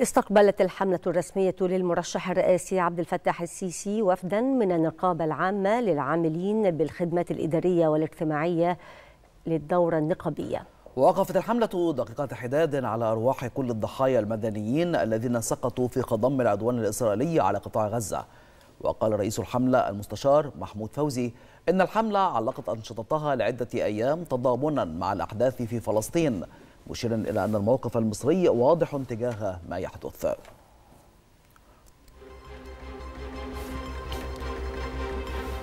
استقبلت الحملة الرسمية للمرشح الرئاسي عبد الفتاح السيسي وفدا من النقابة العامة للعاملين بالخدمات الإدارية والاجتماعية للدورة النقابية وقفت الحملة دقيقة حداد على أرواح كل الضحايا المدنيين الذين سقطوا في قضم العدوان الإسرائيلي على قطاع غزة وقال رئيس الحملة المستشار محمود فوزي إن الحملة علقت أنشطتها لعدة أيام تضامنا مع الأحداث في فلسطين مشيرا إلى أن الموقف المصري واضح تجاه ما يحدث